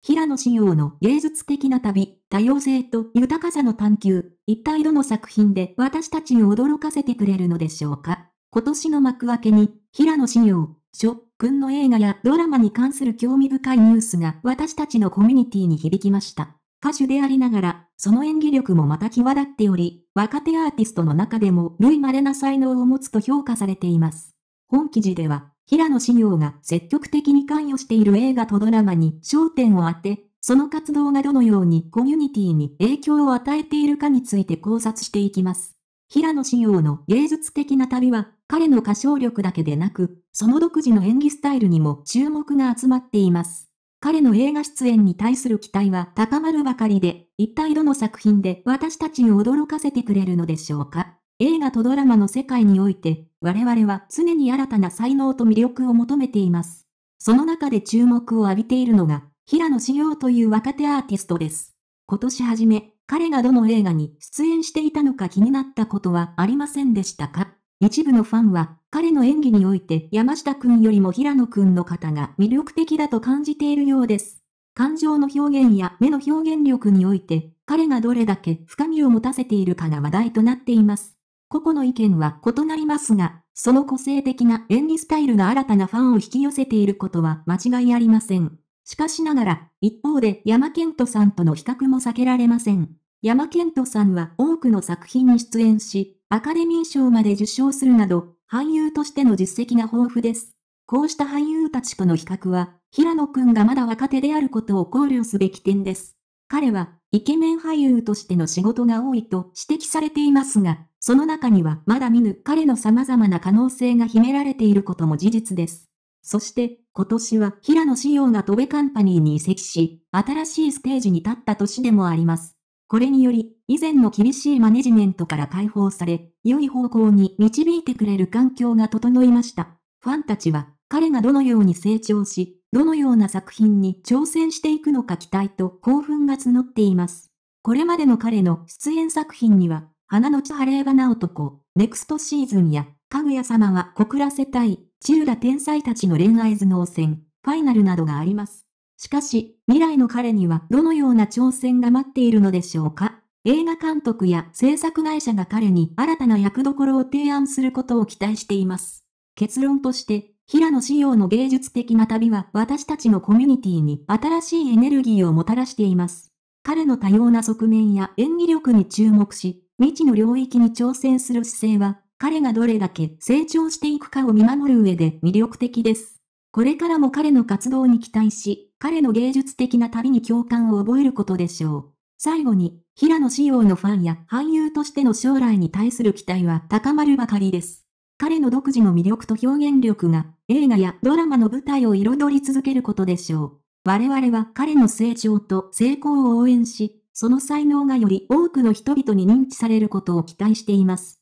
平野紫耀の芸術的な旅、多様性と豊かさの探求、一体どの作品で私たちを驚かせてくれるのでしょうか。今年の幕開けに、平野紫耀、諸君の映画やドラマに関する興味深いニュースが私たちのコミュニティに響きました。歌手でありながら、その演技力もまた際立っており、若手アーティストの中でも類稀な才能を持つと評価されています。本記事では、平野紫耀が積極的に関与している映画とドラマに焦点を当て、その活動がどのようにコミュニティに影響を与えているかについて考察していきます。平野紫耀の芸術的な旅は、彼の歌唱力だけでなく、その独自の演技スタイルにも注目が集まっています。彼の映画出演に対する期待は高まるばかりで、一体どの作品で私たちを驚かせてくれるのでしょうか映画とドラマの世界において、我々は常に新たな才能と魅力を求めています。その中で注目を浴びているのが、平野志耀という若手アーティストです。今年初め、彼がどの映画に出演していたのか気になったことはありませんでしたか一部のファンは、彼の演技において山下くんよりも平野くんの方が魅力的だと感じているようです。感情の表現や目の表現力において、彼がどれだけ深みを持たせているかが話題となっています。個々の意見は異なりますが、その個性的な演技スタイルが新たなファンを引き寄せていることは間違いありません。しかしながら、一方で山健人さんとの比較も避けられません。山健人さんは多くの作品に出演し、アカデミー賞まで受賞するなど、俳優としての実績が豊富です。こうした俳優たちとの比較は、平野くんがまだ若手であることを考慮すべき点です。彼は、イケメン俳優としての仕事が多いと指摘されていますが、その中にはまだ見ぬ彼の様々な可能性が秘められていることも事実です。そして、今年は平野紫耀が戸部カンパニーに移籍し、新しいステージに立った年でもあります。これにより、以前の厳しいマネジメントから解放され、良い方向に導いてくれる環境が整いました。ファンたちは、彼がどのように成長し、どのような作品に挑戦していくのか期待と興奮が募っています。これまでの彼の出演作品には、花のち晴れ花男、ネクストシーズンや、かぐや様は告らせたい、チルダ天才たちの恋愛頭脳戦、ファイナルなどがあります。しかし、未来の彼にはどのような挑戦が待っているのでしょうか映画監督や制作会社が彼に新たな役どころを提案することを期待しています。結論として、平野紫耀の芸術的な旅は私たちのコミュニティに新しいエネルギーをもたらしています。彼の多様な側面や演技力に注目し、未知の領域に挑戦する姿勢は、彼がどれだけ成長していくかを見守る上で魅力的です。これからも彼の活動に期待し、彼の芸術的な旅に共感を覚えることでしょう。最後に、平野紫耀のファンや俳優としての将来に対する期待は高まるばかりです。彼の独自の魅力と表現力が映画やドラマの舞台を彩り続けることでしょう。我々は彼の成長と成功を応援し、その才能がより多くの人々に認知されることを期待しています。